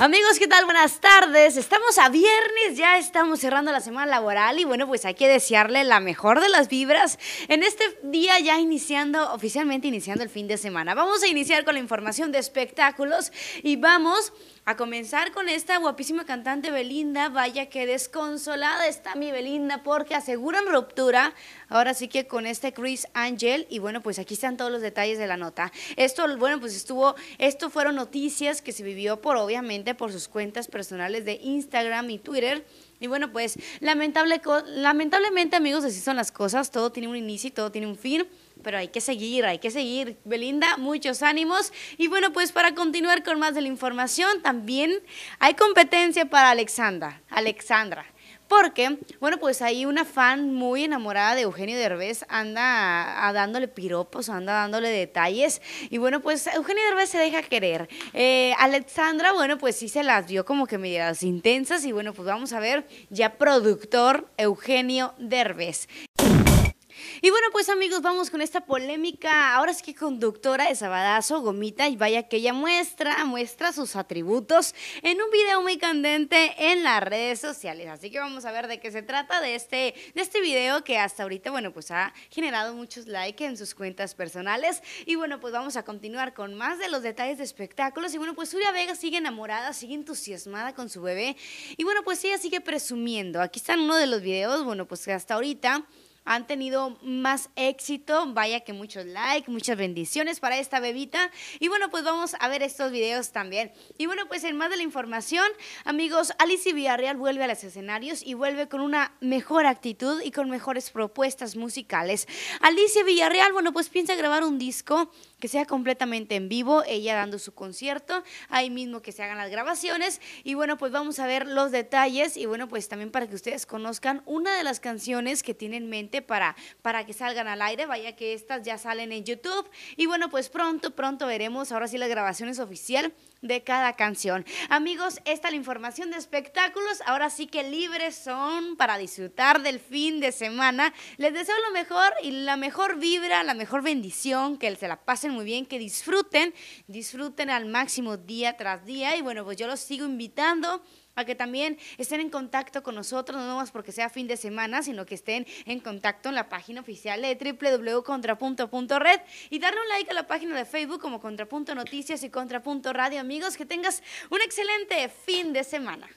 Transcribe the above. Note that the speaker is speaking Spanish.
Amigos, ¿qué tal? Buenas tardes. Estamos a viernes, ya estamos cerrando la semana laboral y bueno, pues hay que desearle la mejor de las vibras en este día ya iniciando, oficialmente iniciando el fin de semana. Vamos a iniciar con la información de espectáculos y vamos a comenzar con esta guapísima cantante Belinda. Vaya que desconsolada está mi Belinda porque aseguran ruptura. Ahora sí que con este Chris Angel. Y bueno, pues aquí están todos los detalles de la nota. Esto, bueno, pues estuvo, esto fueron noticias que se vivió por obviamente por sus cuentas personales de Instagram y Twitter. Y bueno, pues lamentable, lamentablemente amigos, así son las cosas, todo tiene un inicio y todo tiene un fin pero hay que seguir, hay que seguir. Belinda, muchos ánimos. Y bueno, pues para continuar con más de la información, también hay competencia para Alexandra. Alexandra. Porque, bueno, pues ahí una fan muy enamorada de Eugenio Derbez anda dándole piropos, anda dándole detalles. Y bueno, pues Eugenio Derbez se deja querer. Eh, Alexandra, bueno, pues sí se las dio como que medidas intensas. Y bueno, pues vamos a ver ya productor Eugenio Derbez. Y bueno, pues amigos, vamos con esta polémica. Ahora es que conductora de Sabadazo, Gomita, y vaya que ella muestra, muestra sus atributos en un video muy candente en las redes sociales. Así que vamos a ver de qué se trata de este, de este video que hasta ahorita, bueno, pues ha generado muchos likes en sus cuentas personales. Y bueno, pues vamos a continuar con más de los detalles de espectáculos. Y bueno, pues Julia Vega sigue enamorada, sigue entusiasmada con su bebé. Y bueno, pues ella sigue presumiendo. Aquí está uno de los videos, bueno, pues que hasta ahorita han tenido más éxito. Vaya que muchos likes, muchas bendiciones para esta bebita. Y bueno, pues vamos a ver estos videos también. Y bueno, pues en más de la información, amigos, Alicia Villarreal vuelve a los escenarios y vuelve con una mejor actitud y con mejores propuestas musicales. Alicia Villarreal, bueno, pues piensa grabar un disco que sea completamente en vivo, ella dando su concierto, ahí mismo que se hagan las grabaciones. Y bueno, pues vamos a ver los detalles y bueno, pues también para que ustedes conozcan una de las canciones que tiene en mente para, para que salgan al aire, vaya que estas ya salen en YouTube. Y bueno, pues pronto, pronto veremos, ahora sí la grabación es oficial de cada canción. Amigos, esta es la información de espectáculos. Ahora sí que libres son para disfrutar del fin de semana. Les deseo lo mejor y la mejor vibra, la mejor bendición, que se la pasen muy bien, que disfruten, disfruten al máximo día tras día. Y bueno, pues yo los sigo invitando a que también estén en contacto con nosotros, no nomás porque sea fin de semana, sino que estén en contacto en la página oficial de www.contrapunto.red y darle un like a la página de Facebook como Contrapunto Noticias y Contrapunto Radio. Amigos, que tengas un excelente fin de semana.